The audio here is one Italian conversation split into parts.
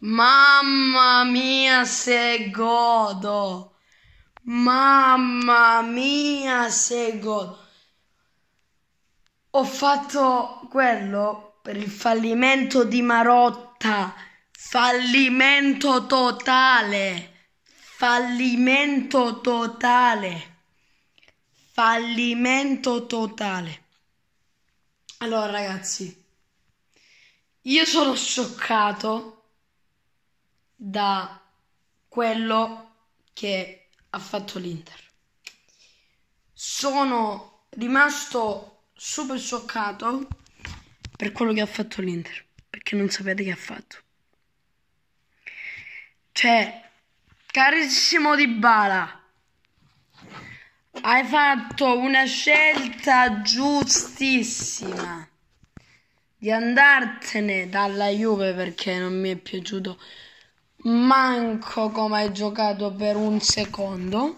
Mamma mia se godo. Mamma mia se godo. Ho fatto quello per il fallimento di Marotta. Fallimento totale. Fallimento totale. Fallimento totale. Allora ragazzi, io sono scioccato da quello che ha fatto l'Inter. Sono rimasto super scioccato per quello che ha fatto l'Inter, perché non sapete che ha fatto. Cioè, carissimo Di Bala, hai fatto una scelta giustissima di andartene dalla Juve perché non mi è piaciuto manco come hai giocato per un secondo.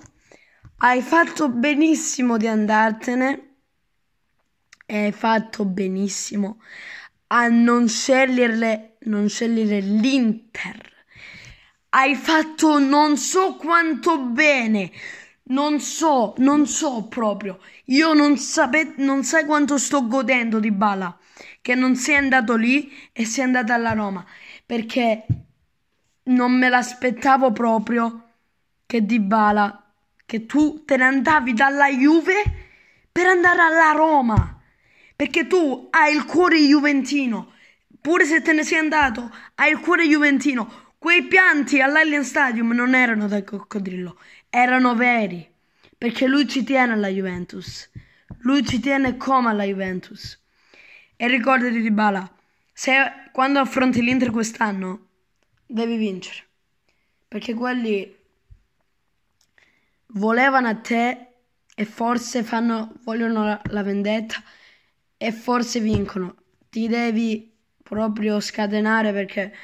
Hai fatto benissimo di andartene. E hai fatto benissimo a non sceglierle, non scegliere l'Inter. Hai fatto non so quanto bene. Non so, non so proprio. Io non, sape- non sai quanto sto godendo di Bala. Che non sei andato lì e sei andata alla Roma. Perché non me l'aspettavo proprio che Dybala, che tu te ne andavi dalla Juve per andare alla Roma, perché tu hai il cuore juventino, pure se te ne sei andato, hai il cuore juventino. Quei pianti all'Alien Stadium non erano del coccodrillo, erano veri, perché lui ci tiene alla Juventus. Lui ci tiene come alla Juventus. E ricordati Dybala se quando affronti l'Inter quest'anno devi vincere. Perché quelli volevano a te e forse fanno, vogliono la, la vendetta e forse vincono. Ti devi proprio scatenare perché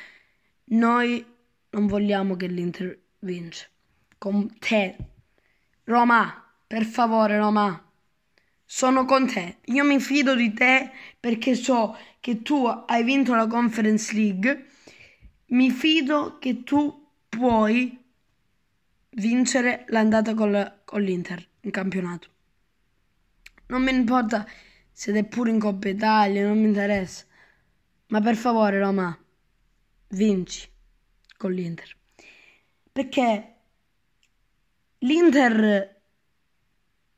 noi non vogliamo che l'Inter vince. Con te. Roma, per favore Roma sono con te. Io mi fido di te perché so che tu hai vinto la Conference League mi fido che tu puoi vincere l'andata col, con l'Inter in campionato. Non mi importa se è pure in Coppa Italia, non mi interessa. Ma per favore, Roma, vinci con l'Inter. Perché l'Inter,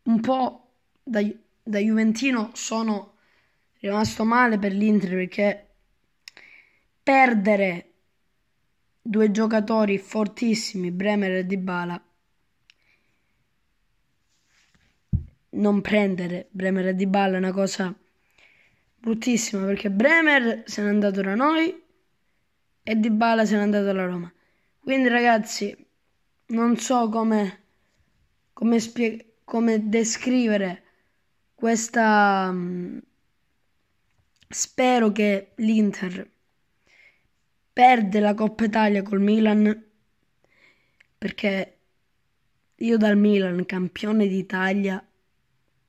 un po' da, da Juventino, sono rimasto male per l'Inter perché perdere due giocatori fortissimi, Bremer e Dybala. Non prendere Bremer e Dybala è una cosa bruttissima perché Bremer se n'è andato da noi e Dybala se n'è andato dalla Roma. Quindi ragazzi, non so come, come, spie- come descrivere questa... Mm, spero che l'Inter perde la Coppa Italia col Milan perché io dal Milan, campione d'Italia,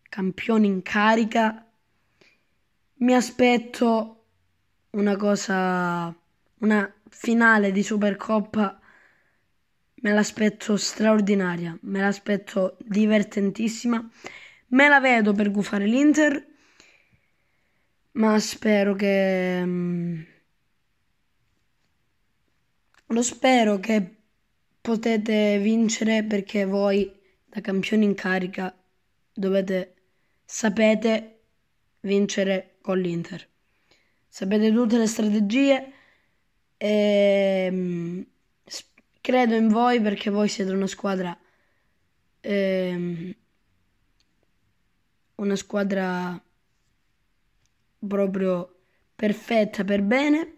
campione in carica, mi aspetto una cosa, una finale di Supercoppa, me l'aspetto straordinaria, me l'aspetto divertentissima, me la vedo per gufare l'Inter, ma spero che mm, lo spero che potete vincere perché voi da campioni in carica dovete sapete vincere con l'Inter. Sapete tutte le strategie e mm, credo in voi perché voi siete una squadra ehm, una squadra proprio perfetta per bene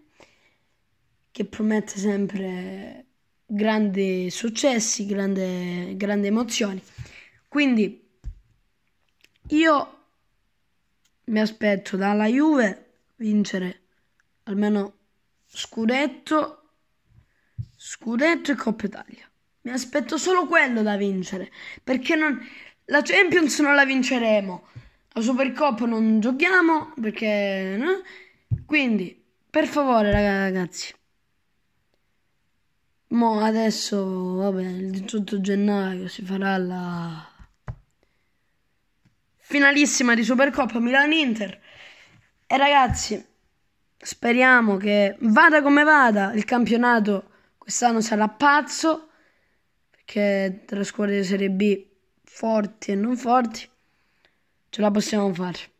che promette sempre grandi successi, grandi emozioni. Quindi io mi aspetto dalla Juve vincere almeno scudetto, scudetto e Coppa Italia. Mi aspetto solo quello da vincere, perché non, la Champions non la vinceremo, la Supercoppa non giochiamo, perché... No? Quindi, per favore ragazzi, Mo adesso, vabbè, il 18 gennaio si farà la finalissima di Supercoppa Milan-Inter. E ragazzi, speriamo che vada come vada, il campionato quest'anno sarà pazzo, perché tra squadre di Serie B forti e non forti ce la possiamo fare.